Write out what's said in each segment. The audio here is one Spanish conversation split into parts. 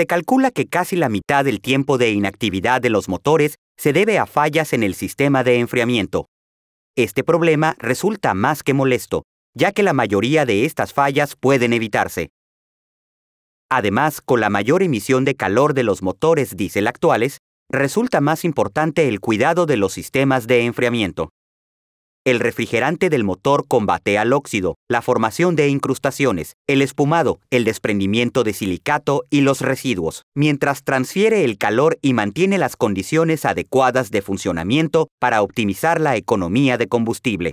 Se calcula que casi la mitad del tiempo de inactividad de los motores se debe a fallas en el sistema de enfriamiento. Este problema resulta más que molesto, ya que la mayoría de estas fallas pueden evitarse. Además, con la mayor emisión de calor de los motores diésel actuales, resulta más importante el cuidado de los sistemas de enfriamiento el refrigerante del motor combate al óxido, la formación de incrustaciones, el espumado, el desprendimiento de silicato y los residuos, mientras transfiere el calor y mantiene las condiciones adecuadas de funcionamiento para optimizar la economía de combustible.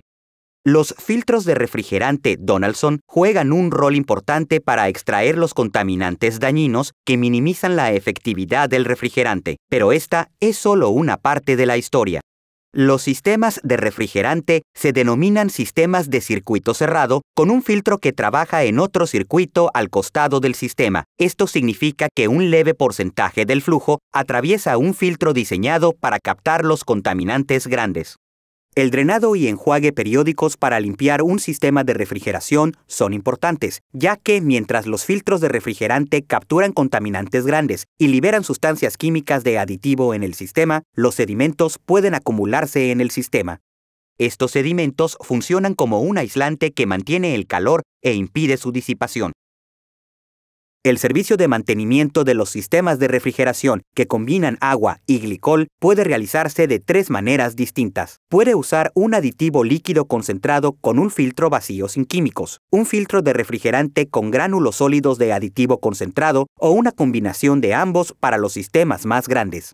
Los filtros de refrigerante Donaldson juegan un rol importante para extraer los contaminantes dañinos que minimizan la efectividad del refrigerante, pero esta es solo una parte de la historia. Los sistemas de refrigerante se denominan sistemas de circuito cerrado con un filtro que trabaja en otro circuito al costado del sistema. Esto significa que un leve porcentaje del flujo atraviesa un filtro diseñado para captar los contaminantes grandes. El drenado y enjuague periódicos para limpiar un sistema de refrigeración son importantes, ya que mientras los filtros de refrigerante capturan contaminantes grandes y liberan sustancias químicas de aditivo en el sistema, los sedimentos pueden acumularse en el sistema. Estos sedimentos funcionan como un aislante que mantiene el calor e impide su disipación. El servicio de mantenimiento de los sistemas de refrigeración que combinan agua y glicol puede realizarse de tres maneras distintas. Puede usar un aditivo líquido concentrado con un filtro vacío sin químicos, un filtro de refrigerante con gránulos sólidos de aditivo concentrado o una combinación de ambos para los sistemas más grandes.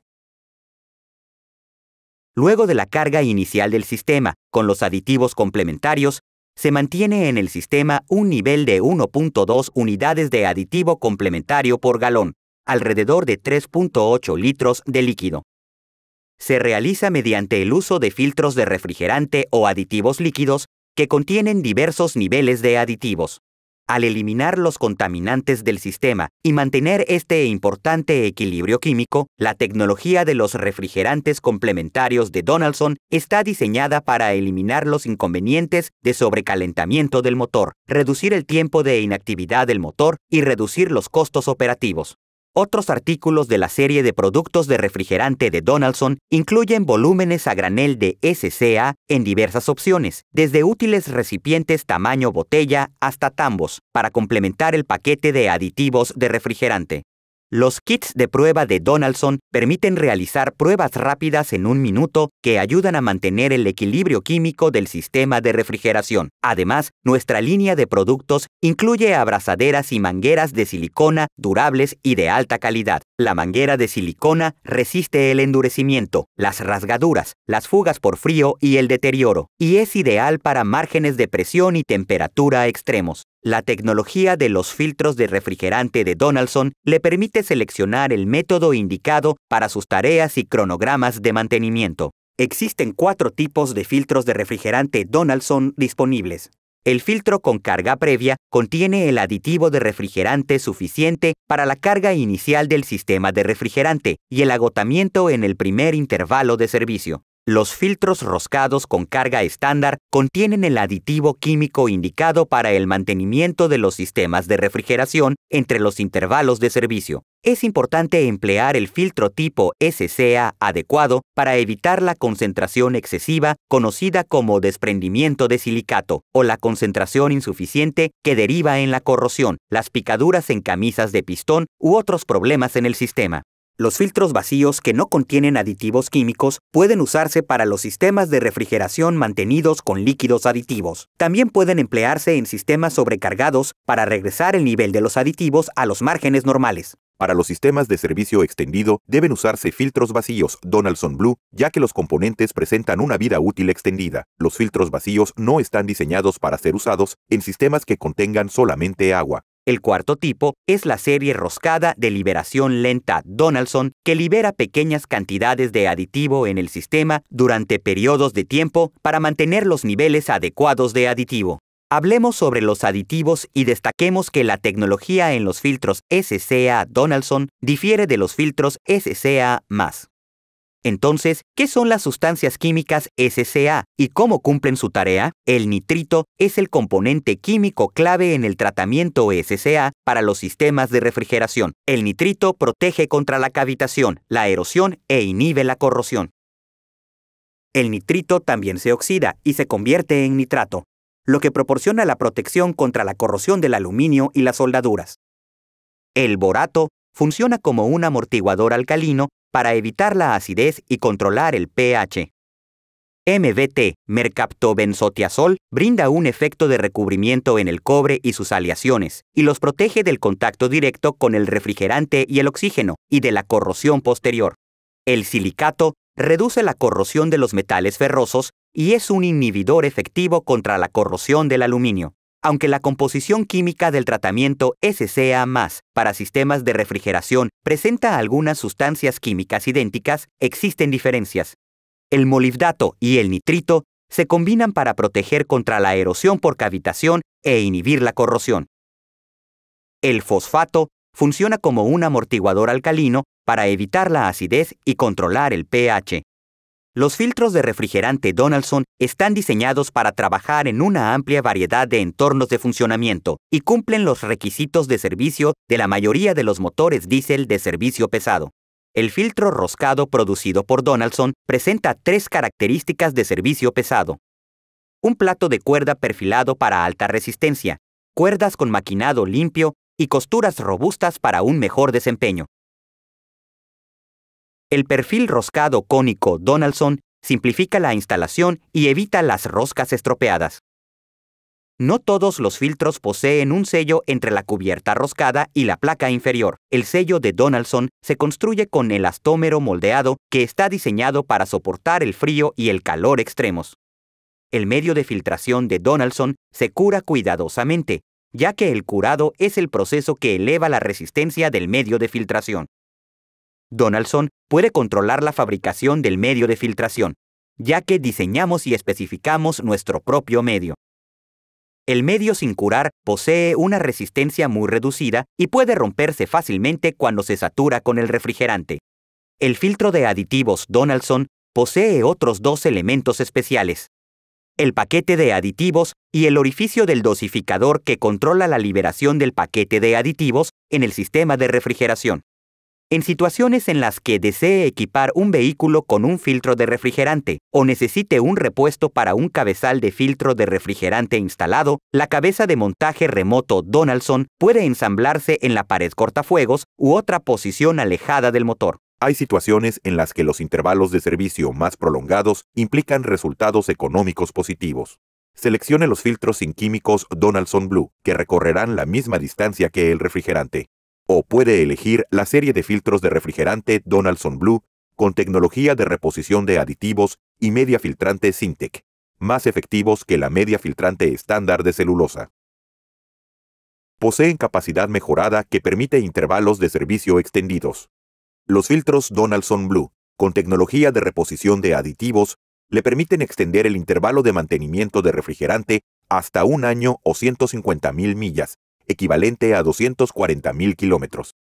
Luego de la carga inicial del sistema, con los aditivos complementarios, se mantiene en el sistema un nivel de 1.2 unidades de aditivo complementario por galón, alrededor de 3.8 litros de líquido. Se realiza mediante el uso de filtros de refrigerante o aditivos líquidos que contienen diversos niveles de aditivos al eliminar los contaminantes del sistema y mantener este importante equilibrio químico, la tecnología de los refrigerantes complementarios de Donaldson está diseñada para eliminar los inconvenientes de sobrecalentamiento del motor, reducir el tiempo de inactividad del motor y reducir los costos operativos. Otros artículos de la serie de productos de refrigerante de Donaldson incluyen volúmenes a granel de SCA en diversas opciones, desde útiles recipientes tamaño botella hasta tambos, para complementar el paquete de aditivos de refrigerante. Los kits de prueba de Donaldson permiten realizar pruebas rápidas en un minuto que ayudan a mantener el equilibrio químico del sistema de refrigeración. Además, nuestra línea de productos incluye abrazaderas y mangueras de silicona durables y de alta calidad. La manguera de silicona resiste el endurecimiento, las rasgaduras, las fugas por frío y el deterioro, y es ideal para márgenes de presión y temperatura extremos. La tecnología de los filtros de refrigerante de Donaldson le permite seleccionar el método indicado para sus tareas y cronogramas de mantenimiento. Existen cuatro tipos de filtros de refrigerante Donaldson disponibles. El filtro con carga previa contiene el aditivo de refrigerante suficiente para la carga inicial del sistema de refrigerante y el agotamiento en el primer intervalo de servicio. Los filtros roscados con carga estándar contienen el aditivo químico indicado para el mantenimiento de los sistemas de refrigeración entre los intervalos de servicio. Es importante emplear el filtro tipo SCA adecuado para evitar la concentración excesiva conocida como desprendimiento de silicato o la concentración insuficiente que deriva en la corrosión, las picaduras en camisas de pistón u otros problemas en el sistema. Los filtros vacíos que no contienen aditivos químicos pueden usarse para los sistemas de refrigeración mantenidos con líquidos aditivos. También pueden emplearse en sistemas sobrecargados para regresar el nivel de los aditivos a los márgenes normales. Para los sistemas de servicio extendido deben usarse filtros vacíos Donaldson Blue, ya que los componentes presentan una vida útil extendida. Los filtros vacíos no están diseñados para ser usados en sistemas que contengan solamente agua. El cuarto tipo es la serie roscada de liberación lenta Donaldson que libera pequeñas cantidades de aditivo en el sistema durante periodos de tiempo para mantener los niveles adecuados de aditivo. Hablemos sobre los aditivos y destaquemos que la tecnología en los filtros SCA Donaldson difiere de los filtros SCA. Entonces, ¿qué son las sustancias químicas SCA y cómo cumplen su tarea? El nitrito es el componente químico clave en el tratamiento SCA para los sistemas de refrigeración. El nitrito protege contra la cavitación, la erosión e inhibe la corrosión. El nitrito también se oxida y se convierte en nitrato, lo que proporciona la protección contra la corrosión del aluminio y las soldaduras. El borato funciona como un amortiguador alcalino para evitar la acidez y controlar el pH. MBT, mercaptobenzotiazol, brinda un efecto de recubrimiento en el cobre y sus aleaciones, y los protege del contacto directo con el refrigerante y el oxígeno, y de la corrosión posterior. El silicato reduce la corrosión de los metales ferrosos y es un inhibidor efectivo contra la corrosión del aluminio. Aunque la composición química del tratamiento SCA para sistemas de refrigeración presenta algunas sustancias químicas idénticas, existen diferencias. El molibdato y el nitrito se combinan para proteger contra la erosión por cavitación e inhibir la corrosión. El fosfato funciona como un amortiguador alcalino para evitar la acidez y controlar el pH. Los filtros de refrigerante Donaldson están diseñados para trabajar en una amplia variedad de entornos de funcionamiento y cumplen los requisitos de servicio de la mayoría de los motores diésel de servicio pesado. El filtro roscado producido por Donaldson presenta tres características de servicio pesado. Un plato de cuerda perfilado para alta resistencia, cuerdas con maquinado limpio y costuras robustas para un mejor desempeño. El perfil roscado cónico Donaldson simplifica la instalación y evita las roscas estropeadas. No todos los filtros poseen un sello entre la cubierta roscada y la placa inferior. El sello de Donaldson se construye con elastómero moldeado que está diseñado para soportar el frío y el calor extremos. El medio de filtración de Donaldson se cura cuidadosamente, ya que el curado es el proceso que eleva la resistencia del medio de filtración. Donaldson puede controlar la fabricación del medio de filtración, ya que diseñamos y especificamos nuestro propio medio. El medio sin curar posee una resistencia muy reducida y puede romperse fácilmente cuando se satura con el refrigerante. El filtro de aditivos Donaldson posee otros dos elementos especiales. El paquete de aditivos y el orificio del dosificador que controla la liberación del paquete de aditivos en el sistema de refrigeración en situaciones en las que desee equipar un vehículo con un filtro de refrigerante o necesite un repuesto para un cabezal de filtro de refrigerante instalado, la cabeza de montaje remoto Donaldson puede ensamblarse en la pared cortafuegos u otra posición alejada del motor. Hay situaciones en las que los intervalos de servicio más prolongados implican resultados económicos positivos. Seleccione los filtros sin químicos Donaldson Blue, que recorrerán la misma distancia que el refrigerante o puede elegir la serie de filtros de refrigerante Donaldson Blue con tecnología de reposición de aditivos y media filtrante sintec, más efectivos que la media filtrante estándar de celulosa. Poseen capacidad mejorada que permite intervalos de servicio extendidos. Los filtros Donaldson Blue, con tecnología de reposición de aditivos, le permiten extender el intervalo de mantenimiento de refrigerante hasta un año o 150.000 millas, equivalente a 240.000 kilómetros.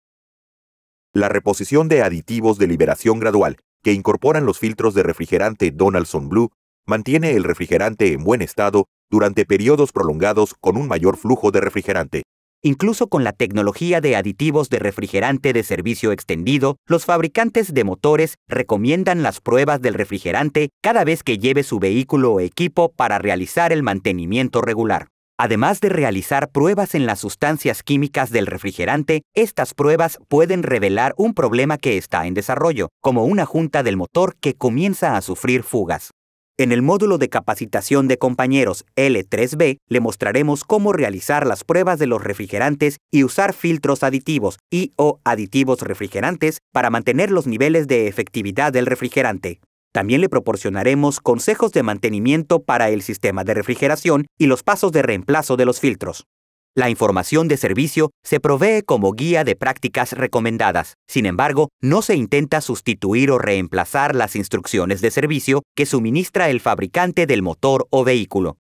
La reposición de aditivos de liberación gradual que incorporan los filtros de refrigerante Donaldson Blue mantiene el refrigerante en buen estado durante periodos prolongados con un mayor flujo de refrigerante. Incluso con la tecnología de aditivos de refrigerante de servicio extendido, los fabricantes de motores recomiendan las pruebas del refrigerante cada vez que lleve su vehículo o equipo para realizar el mantenimiento regular. Además de realizar pruebas en las sustancias químicas del refrigerante, estas pruebas pueden revelar un problema que está en desarrollo, como una junta del motor que comienza a sufrir fugas. En el módulo de capacitación de compañeros L3B le mostraremos cómo realizar las pruebas de los refrigerantes y usar filtros aditivos y o aditivos refrigerantes para mantener los niveles de efectividad del refrigerante. También le proporcionaremos consejos de mantenimiento para el sistema de refrigeración y los pasos de reemplazo de los filtros. La información de servicio se provee como guía de prácticas recomendadas. Sin embargo, no se intenta sustituir o reemplazar las instrucciones de servicio que suministra el fabricante del motor o vehículo.